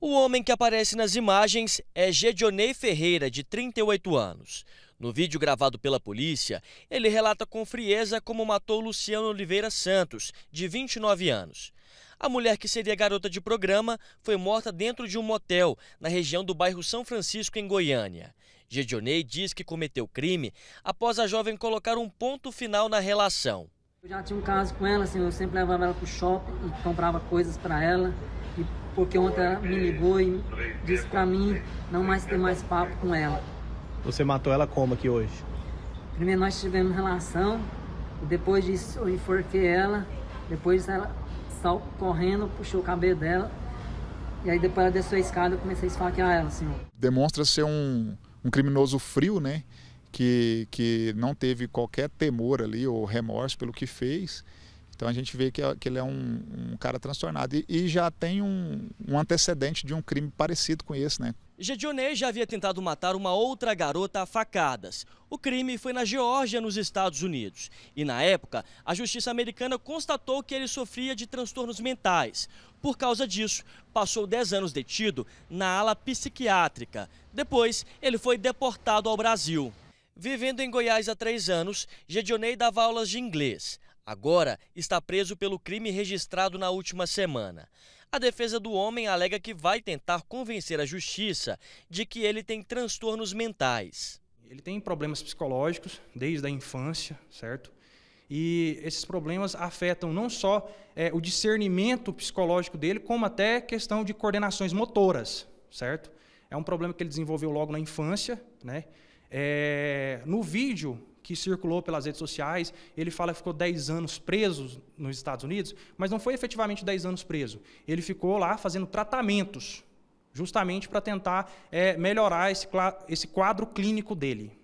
O homem que aparece nas imagens é Gedionei Ferreira, de 38 anos. No vídeo gravado pela polícia, ele relata com frieza como matou Luciano Oliveira Santos, de 29 anos. A mulher que seria garota de programa foi morta dentro de um motel na região do bairro São Francisco, em Goiânia. Gedionei diz que cometeu crime após a jovem colocar um ponto final na relação já tinha um caso com ela, assim, eu sempre levava ela pro shopping e comprava coisas para ela. E porque ontem ela me ligou e disse para mim não mais ter mais papo com ela. Você matou ela como aqui hoje? Primeiro nós tivemos relação, depois disso eu enforquei ela, depois ela saiu correndo, puxou o cabelo dela, e aí depois ela desceu a escada e comecei a esfaquear ela, senhor. Assim, Demonstra ser um, um criminoso frio, né? que, que não teve qualquer temor ali ou remorso pelo que fez. Então a gente vê que, que ele é um, um cara transtornado e, e já tem um, um, antecedente de um crime parecido com esse, né? Gedionei já havia tentado matar uma outra garota a facadas. O crime foi na Geórgia, nos Estados Unidos. E na época, a justiça americana constatou que ele sofria de transtornos mentais. Por causa disso, passou 10 anos detido na ala psiquiátrica. Depois, ele foi deportado ao Brasil. Vivendo em Goiás há três anos, Gedionei dava aulas de inglês. Agora está preso pelo crime registrado na última semana. A defesa do homem alega que vai tentar convencer a justiça de que ele tem transtornos mentais. Ele tem problemas psicológicos desde a infância, certo? E esses problemas afetam não só é, o discernimento psicológico dele, como até questão de coordenações motoras, certo? É um problema que ele desenvolveu logo na infância, né? É, no vídeo que circulou pelas redes sociais, ele fala que ficou 10 anos preso nos Estados Unidos, mas não foi efetivamente 10 anos preso. Ele ficou lá fazendo tratamentos, justamente para tentar é, melhorar esse, esse quadro clínico dele.